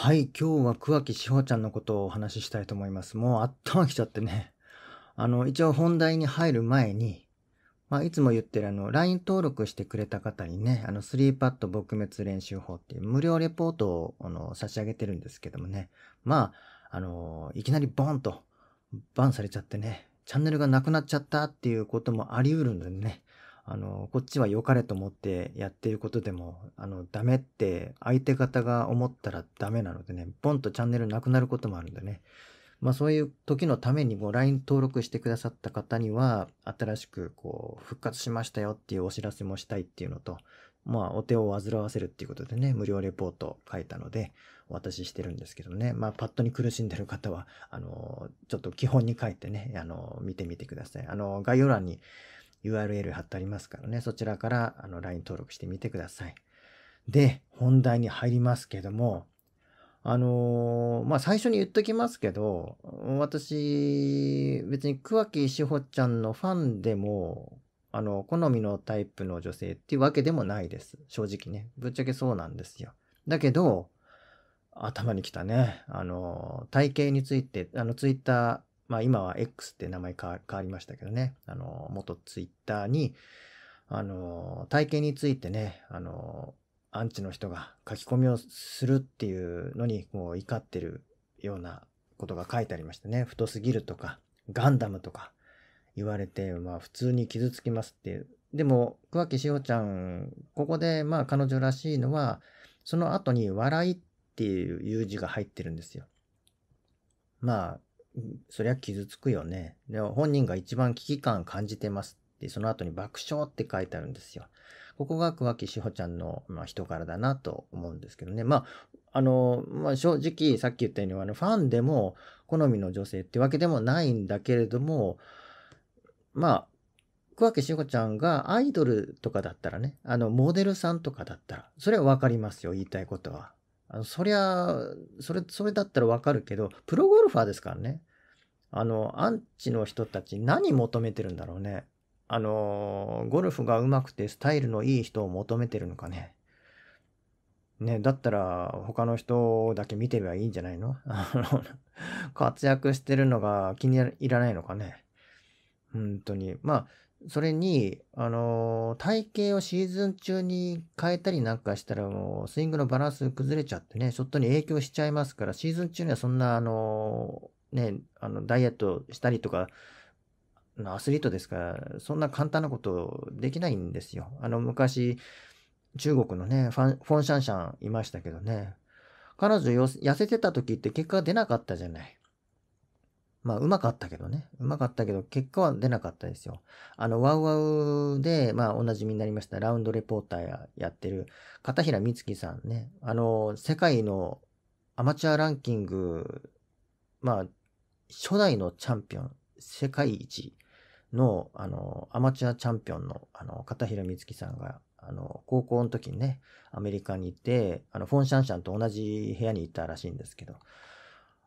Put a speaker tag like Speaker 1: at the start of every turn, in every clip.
Speaker 1: はい、今日は桑木志保ちゃんのことをお話ししたいと思います。もう頭きちゃってね。あの、一応本題に入る前に、まあ、いつも言ってるあの、LINE 登録してくれた方にね、あの、3パッド撲滅練習法っていう無料レポートをあの差し上げてるんですけどもね。まあ、あの、いきなりボーンとバンされちゃってね、チャンネルがなくなっちゃったっていうこともあり得るんでね。あの、こっちは良かれと思ってやってることでも、あの、ダメって相手方が思ったらダメなのでね、ポンとチャンネルなくなることもあるんでね。まあそういう時のためにも LINE 登録してくださった方には、新しくこう、復活しましたよっていうお知らせもしたいっていうのと、まあお手を煩わせるっていうことでね、無料レポート書いたので、お渡ししてるんですけどね、まあパッとに苦しんでる方は、あの、ちょっと基本に書いてね、あの、見てみてください。あの、概要欄に、URL 貼ってありますからね、そちらからあの LINE 登録してみてください。で、本題に入りますけども、あのー、まあ、最初に言っときますけど、私、別に桑木志保ちゃんのファンでも、あの、好みのタイプの女性っていうわけでもないです。正直ね。ぶっちゃけそうなんですよ。だけど、頭にきたね。あの、体型について、あの、ツイッタまあ今は X って名前変わりましたけどね、あの、元 Twitter に、あの、体型についてね、あの、アンチの人が書き込みをするっていうのに、もう怒ってるようなことが書いてありましたね、太すぎるとか、ガンダムとか言われて、まあ普通に傷つきますっていう。でも、桑木志保ちゃん、ここでまあ彼女らしいのは、その後に笑いっていう字が入ってるんですよ。まあ、そりゃ傷つくよね。でも本人が一番危機感感じてますって、その後に爆笑って書いてあるんですよ。ここが桑木志保ちゃんの、まあ、人柄だなと思うんですけどね。まあ、あの、まあ、正直さっき言ったようにあのファンでも好みの女性ってわけでもないんだけれども、まあ、桑木志保ちゃんがアイドルとかだったらね、あの、モデルさんとかだったら、それはわかりますよ、言いたいことは。あのそりゃ、それ、それだったらわかるけど、プロゴルファーですからね。あの、アンチの人たち何求めてるんだろうね。あの、ゴルフが上手くてスタイルのいい人を求めてるのかね。ね、だったら他の人だけ見てればいいんじゃないの 活躍してるのが気に入らないのかね。本当に。まあ、それに、あのー、体型をシーズン中に変えたりなんかしたらもうスイングのバランス崩れちゃってね、ショットに影響しちゃいますから、シーズン中にはそんな、あのね、あの、ダイエットしたりとか、アスリートですから、そんな簡単なことできないんですよ。あの、昔、中国のね、ファン、フォンシャンシャンいましたけどね。彼女痩せてた時って結果出なかったじゃない。まあ、うまかったけどね。うまかったけど、結果は出なかったですよ。あの、ワウワウで、まあ、おなじみになりました、ラウンドレポーターやってる、片平美月さんね。あの、世界のアマチュアランキング、まあ、初代のチャンピオン、世界一の、あの、アマチュアチャンピオンの、あの、片平美月さんが、あの、高校の時にね、アメリカにいて、あの、フォン・シャンシャンと同じ部屋に行ったらしいんですけど、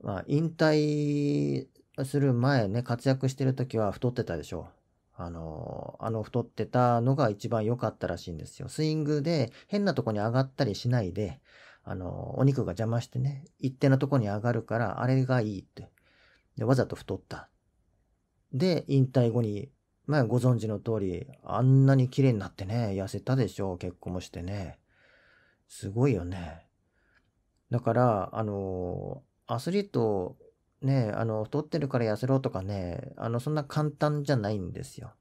Speaker 1: まあ、引退する前ね、活躍してる時は太ってたでしょう。あの、あの太ってたのが一番良かったらしいんですよ。スイングで変なとこに上がったりしないで、あの、お肉が邪魔してね、一定のとこに上がるから、あれがいいって。で、わざと太った。で、引退後に、まあご存知の通り、あんなに綺麗になってね、痩せたでしょう、結婚もしてね。すごいよね。だから、あの、アスリート、ね、あの、太ってるから痩せろとかね、あの、そんな簡単じゃないんですよ。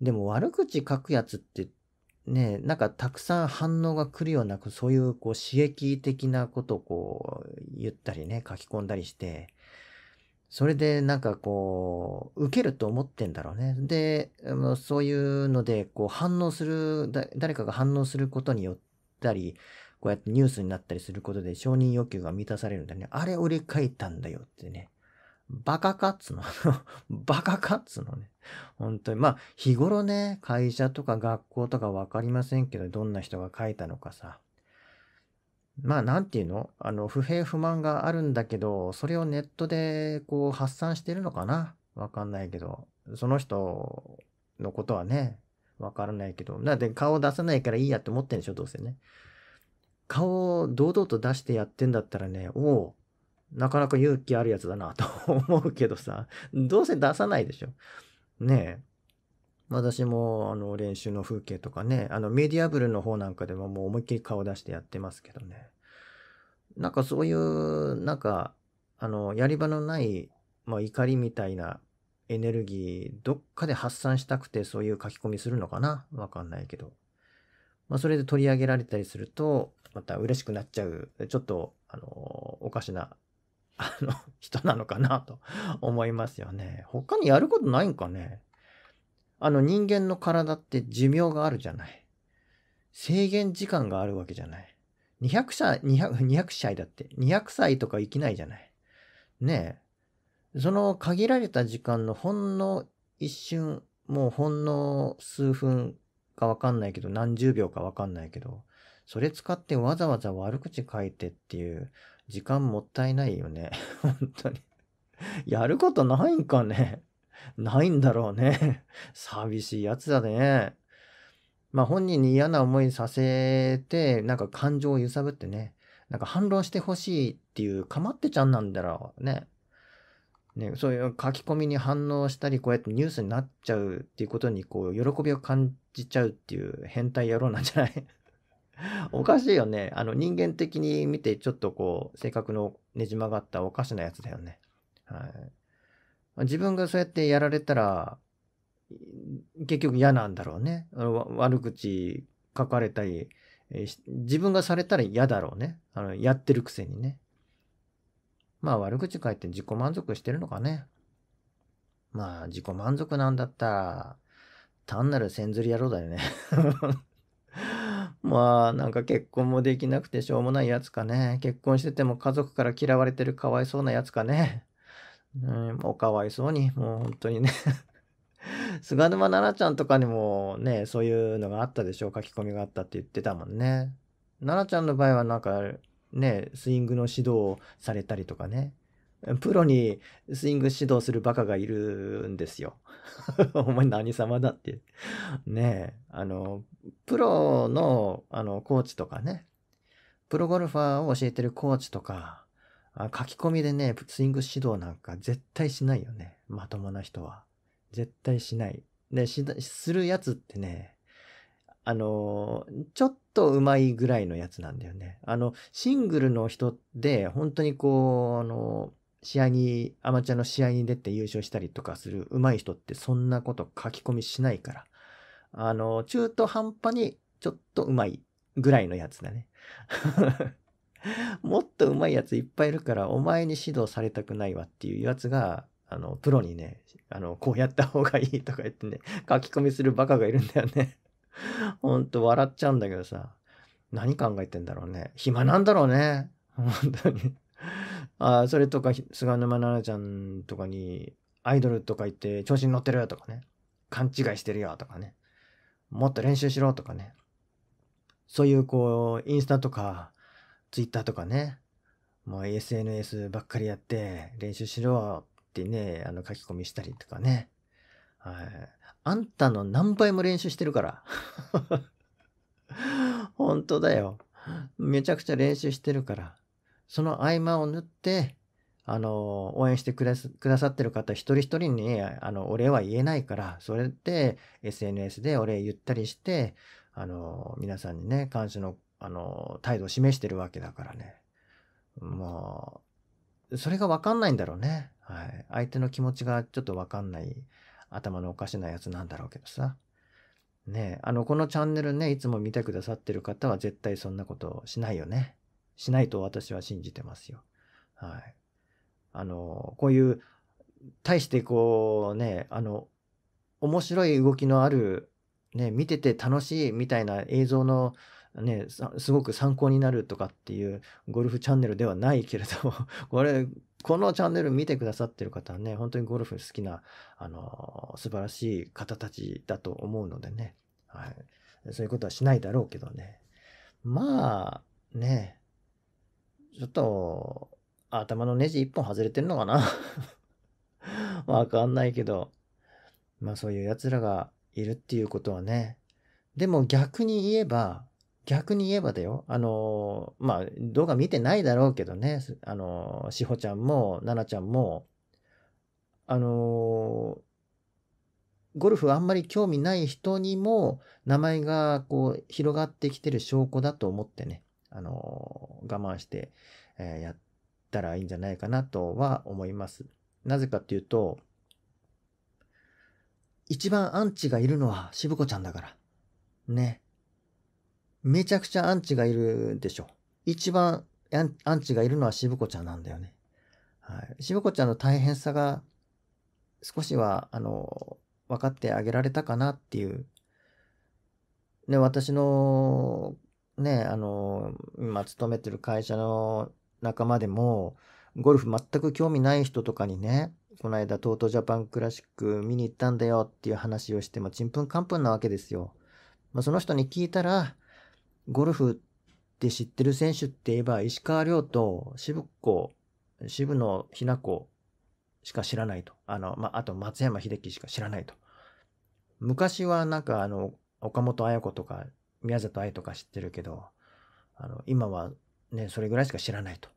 Speaker 1: でも悪口書くやつって、ね、なんかたくさん反応が来るような、そういうこう刺激的なことをこう言ったりね、書き込んだりして、それでなんかこう、受けると思ってんだろうね。で、そういうので、こう反応する、誰かが反応することによったり、こうやってニュースになったりすることで承認欲求が満たされるんだね。あれ俺書いたんだよってね。バカかっつの バカかっつのね。本当に。まあ、日頃ね、会社とか学校とかわかりませんけど、どんな人が書いたのかさ。まあなんていうのあの、不平不満があるんだけど、それをネットでこう発散してるのかなわかんないけど。その人のことはね、わからないけど。なんで顔出さないからいいやって思ってんでしょ、どうせね。顔を堂々と出してやってんだったらね、おお、なかなか勇気あるやつだなと思うけどさ、どうせ出さないでしょ。ねえ。私もあの練習の風景とかね、あのメディアブルの方なんかでももう思いっきり顔出してやってますけどね。なんかそういう、なんか、あの、やり場のない、まあ、怒りみたいなエネルギー、どっかで発散したくてそういう書き込みするのかなわかんないけど。まあ、それで取り上げられたりすると、また嬉しくなっちゃう、ちょっと、あの、おかしな、あの、人なのかなと思いますよね。他にやることないんかねあの人間の体って寿命があるじゃない。制限時間があるわけじゃない。200歳、200、200歳だって。200歳とか生きないじゃない。ねえ。その限られた時間のほんの一瞬、もうほんの数分かわかんないけど、何十秒かわかんないけど、それ使ってわざわざ悪口書いてっていう時間もったいないよね。本当にやることないんかねないんだろうね。寂しいやつだね。まあ本人に嫌な思いさせて、なんか感情を揺さぶってね、なんか反論してほしいっていうかまってちゃんなんだろうね。ね、そういう書き込みに反応したり、こうやってニュースになっちゃうっていうことに、こう、喜びを感じちゃうっていう変態野郎なんじゃない おかしいよね。あの、人間的に見て、ちょっとこう、性格のねじ曲がったおかしなやつだよね。はい。自分がそうやってやられたら、結局嫌なんだろうね。悪口書かれたり、自分がされたら嫌だろうね。あのやってるくせにね。まあ悪口書いて自己満足してるのかね。まあ自己満足なんだったら、単なる千ずり野郎だよね まあなんか結婚もできなくてしょうもないやつかね。結婚してても家族から嫌われてるかわいそうなやつかね。うん、もうかわいそうに、もう本当にね 菅沼奈々ちゃんとかにもね、そういうのがあったでしょう、書き込みがあったって言ってたもんね。奈々ちゃんの場合はなんか、ね、スイングの指導をされたりとかね。プロにスイング指導するバカがいるんですよ。お前何様だって。ねえ、あの、プロの、あの、コーチとかね、プロゴルファーを教えてるコーチとか、あ書き込みでね、スイング指導なんか絶対しないよね。まともな人は。絶対しない。で、し、するやつってね、あの、ちょっと上手いぐらいのやつなんだよね。あの、シングルの人で、本当にこう、あの、試合に、アマチュアの試合に出て優勝したりとかする上手い人ってそんなこと書き込みしないから。あの、中途半端にちょっと上手いぐらいのやつだね。もっと上手いやついっぱいいるから、お前に指導されたくないわっていうやつが、あの、プロにね、あの、こうやった方がいいとか言ってね、書き込みするバカがいるんだよね。ほんと笑っちゃうんだけどさ、何考えてんだろうね。暇なんだろうね。本当にあそれとか、菅沼奈々ちゃんとかに、アイドルとか言って調子に乗ってるよとかね。勘違いしてるよとかね。もっと練習しろとかね。そういうこう、インスタとか、Twitter とかね、もう SNS ばっかりやって練習しろってね、あの書き込みしたりとかね。はい。あんたの何倍も練習してるから。本当だよ。めちゃくちゃ練習してるから。その合間を縫って、あの、応援してくださってる方一人一人に、あの、お礼は言えないから、それで SNS でお礼言ったりして、あの、皆さんにね、感謝のあの、態度を示してるわけだからね。まあ、それがわかんないんだろうね。はい。相手の気持ちがちょっとわかんない、頭のおかしなやつなんだろうけどさ。ねあの、このチャンネルね、いつも見てくださってる方は絶対そんなことしないよね。しないと私は信じてますよ。はい。あの、こういう、対してこうね、あの、面白い動きのある、ね、見てて楽しいみたいな映像のね、すごく参考になるとかっていうゴルフチャンネルではないけれども、これ、このチャンネル見てくださってる方はね、本当にゴルフ好きな、あの、素晴らしい方たちだと思うのでね、はい。そういうことはしないだろうけどね。まあ、ね、ちょっと、頭のネジ一本外れてんのかな わかんないけど、まあそういう奴らがいるっていうことはね、でも逆に言えば、逆に言えばだよ、あのー、まあ、動画見てないだろうけどね、あのー、しほちゃんも、ななちゃんも、あのー、ゴルフあんまり興味ない人にも、名前がこう、広がってきてる証拠だと思ってね、あの我慢して、えやったらいいんじゃないかなとは思います。なぜかっていうと、一番アンチがいるのはしぶこちゃんだから。ね。めちゃくちゃアンチがいるでしょ。一番アンチがいるのは渋子ちゃんなんだよね。はい。渋子ちゃんの大変さが少しは、あの、分かってあげられたかなっていう。ね、私の、ね、あの、今勤めてる会社の仲間でも、ゴルフ全く興味ない人とかにね、この間トートジャパンクラシック見に行ったんだよっていう話をしても、ちんぷんかんぷんなわけですよ。まあ、その人に聞いたら、ゴルフって知ってる選手って言えば、石川遼と渋子、渋野日向子しか知らないと。あの、まあ、あと松山英樹しか知らないと。昔はなんかあの、岡本綾子とか、宮里藍とか知ってるけど、あの、今はね、それぐらいしか知らないと。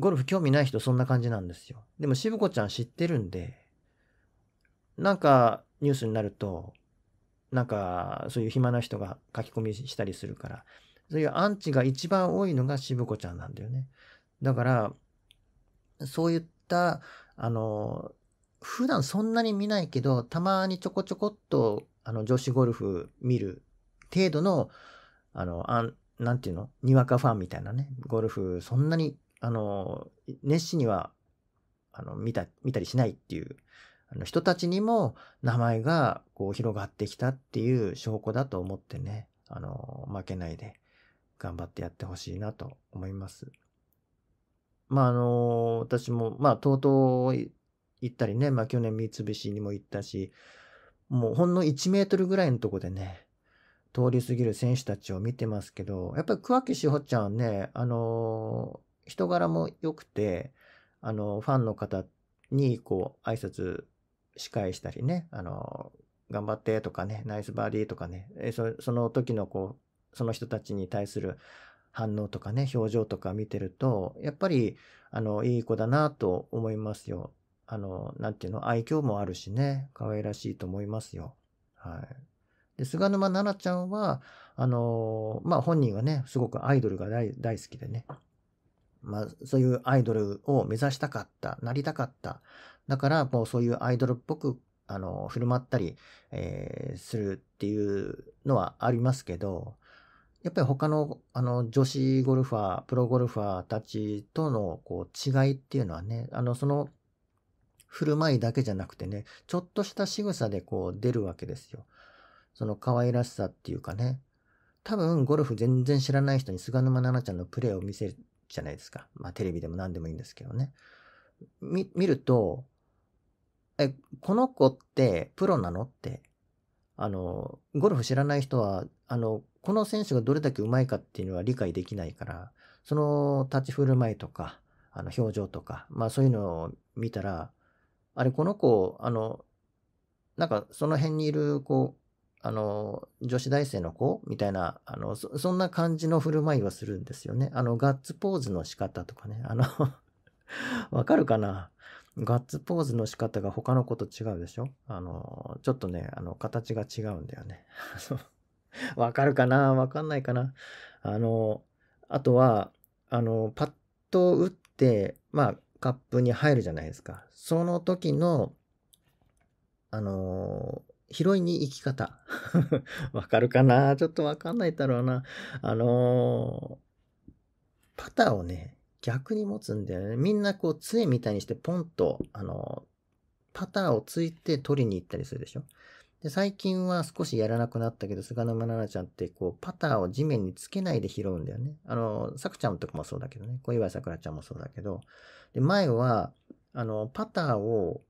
Speaker 1: ゴルフ興味ない人そんな感じなんですよ。でも渋子ちゃん知ってるんで、なんかニュースになると、なんか、そういう暇な人が書き込みしたりするから、そういうアンチが一番多いのが渋子ちゃんなんだよね。だから、そういった、あの、普段そんなに見ないけど、たまにちょこちょこっと、あの、女子ゴルフ見る程度の、あの、あんなんていうのにわかファンみたいなね、ゴルフ、そんなに、あの、熱心には、あの、見た、見たりしないっていうあの人たちにも名前がこう広がってきたっていう証拠だと思ってね、あの、負けないで頑張ってやってほしいなと思います。まあ、あの、私も、まあ、とうとう行ったりね、まあ、去年三菱にも行ったし、もうほんの1メートルぐらいのとこでね、通り過ぎる選手たちを見てますけど、やっぱり桑木志保ちゃんね、あの、人柄も良くて、あの、ファンの方にこう挨拶司会したりね、あの、頑張ってとかね、ナイスバーディーとかね、そその時のこう、その人たちに対する反応とかね、表情とか見てると、やっぱり、あの、いい子だなと思いますよ。あの、なんていうの、愛嬌もあるしね、可愛らしいと思いますよ。はい。で、菅沼奈々ちゃんは、あの、まあ、本人はね、すごくアイドルが大好きでね、まあ、そういうアイドルを目指したかった、なりたかった。だから、もうそういうアイドルっぽく、あの、振る舞ったり、えー、するっていうのはありますけど、やっぱり他の、あの、女子ゴルファー、プロゴルファーたちとの、こう、違いっていうのはね、あの、その、振る舞いだけじゃなくてね、ちょっとした仕草でこう出るわけですよ。その可愛らしさっていうかね。多分ゴルフ全然知らない人に菅沼奈々ちゃんのプレーを見せじゃないですか。まあ、テレビでも何でもいいんですけどね。見、見ると、え、この子ってプロなのって、あの、ゴルフ知らない人は、あの、この選手がどれだけうまいかっていうのは理解できないから、その立ち振る舞いとか、あの、表情とか、まあそういうのを見たら、あれ、この子、あの、なんかその辺にいる、こう、あの、女子大生の子みたいな、あのそ、そんな感じの振る舞いをするんですよね。あの、ガッツポーズの仕方とかね。あの わかるかなガッツポーズの仕方が他の子と違うでしょあの、ちょっとね、あの、形が違うんだよね。わかるかなわかんないかなあの、あとは、あの、パッと打って、まあ、カップに入るじゃないですか。その時の、あの、拾いに行き方。わかるかなちょっとわかんないだろうな。あのー、パターをね、逆に持つんだよね。みんなこう杖みたいにしてポンと、あのー、パターをついて取りに行ったりするでしょ。で、最近は少しやらなくなったけど、菅沼奈々ちゃんってこう、パターを地面につけないで拾うんだよね。あのさくちゃんとかもそうだけどね。小祝さくらちゃんもそうだけど。で、前は、あの、パターを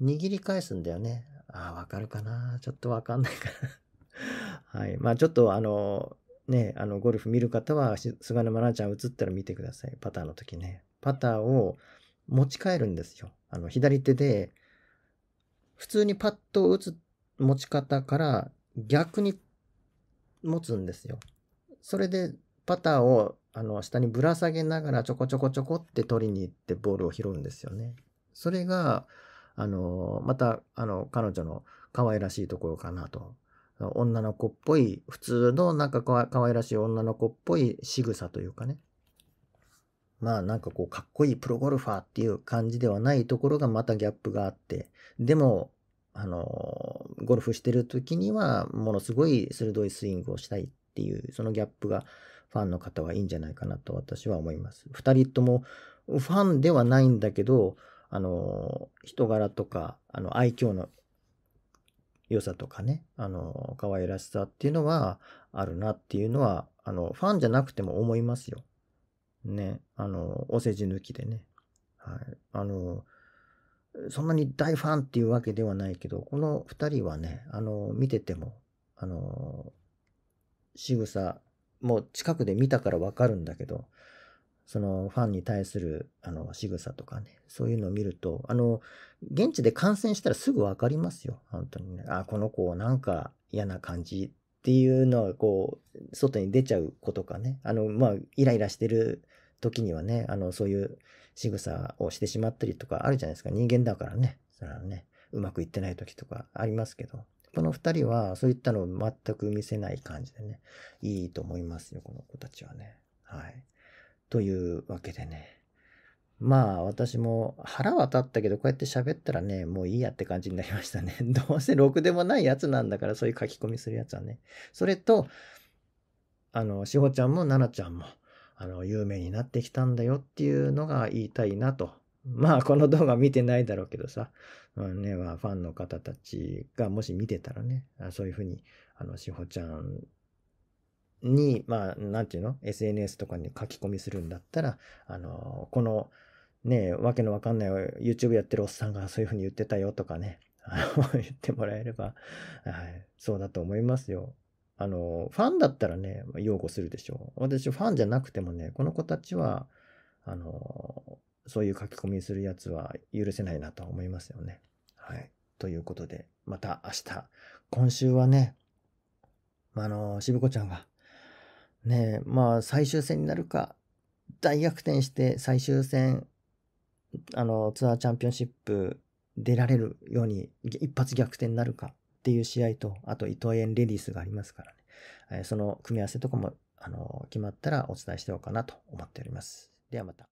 Speaker 1: 握り返すんだよね。あわかるかなちょっとわかんないかな はい。まあちょっとあの、ね、あの、ゴルフ見る方は、菅沼奈々ちゃん映ったら見てください。パターの時ね。パターを持ち帰るんですよ。あの、左手で、普通にパッと打つ持ち方から逆に持つんですよ。それでパターをあの下にぶら下げながらちょこちょこちょこって取りに行ってボールを拾うんですよね。それがあの、また、あの、彼女の可愛らしいところかなと。女の子っぽい、普通のなんか可愛らしい女の子っぽい仕草というかね。まあなんかこう、かっこいいプロゴルファーっていう感じではないところがまたギャップがあって、でも、あの、ゴルフしてる時には、ものすごい鋭いスイングをしたいっていう、そのギャップがファンの方はいいんじゃないかなと私は思います。二人ともファンではないんだけど、あの、人柄とか、あの、愛嬌の良さとかね、あの、可愛らしさっていうのはあるなっていうのは、あの、ファンじゃなくても思いますよ。ね、あの、お世辞抜きでね。はい。あの、そんなに大ファンっていうわけではないけど、この2人はね、あの、見てても、あの、仕草も近くで見たからわかるんだけど、そのファンに対するあの仕草とかね、そういうのを見ると、あの、現地で感染したらすぐわかりますよ、本当にね。あ、この子なんか嫌な感じっていうのはこう、外に出ちゃう子とかね、あの、まあ、イライラしてる時にはね、あの、そういう仕草をしてしまったりとかあるじゃないですか。人間だからね、それはね、うまくいってない時とかありますけど。この2人はそういったのを全く見せない感じでね、いいと思いますよ、この子たちはね。はい。というわけでね。まあ私も腹は立ったけどこうやって喋ったらねもういいやって感じになりましたね。どうせろくでもないやつなんだからそういう書き込みするやつはね。それとあのしほちゃんもななちゃんもあの有名になってきたんだよっていうのが言いたいなと。まあこの動画見てないだろうけどさ、うんねまあ、ファンの方たちがもし見てたらねそういうふうにあのしほちゃんに、まあ、なんていうの ?SNS とかに書き込みするんだったら、あの、この、ねえ、わけのわかんない YouTube やってるおっさんがそういうふうに言ってたよとかね、言ってもらえれば、はい、そうだと思いますよ。あの、ファンだったらね、擁護するでしょう。私、ファンじゃなくてもね、この子たちは、あの、そういう書き込みするやつは許せないなと思いますよね。はい。ということで、また明日、今週はね、あの、しぶこちゃんがねまあ最終戦になるか大逆転して最終戦あのツアーチャンピオンシップ出られるように一発逆転になるかっていう試合とあと伊藤園レディースがありますからね、えその組み合わせとかもあの決まったらお伝えしておこうかなと思っております。ではまた。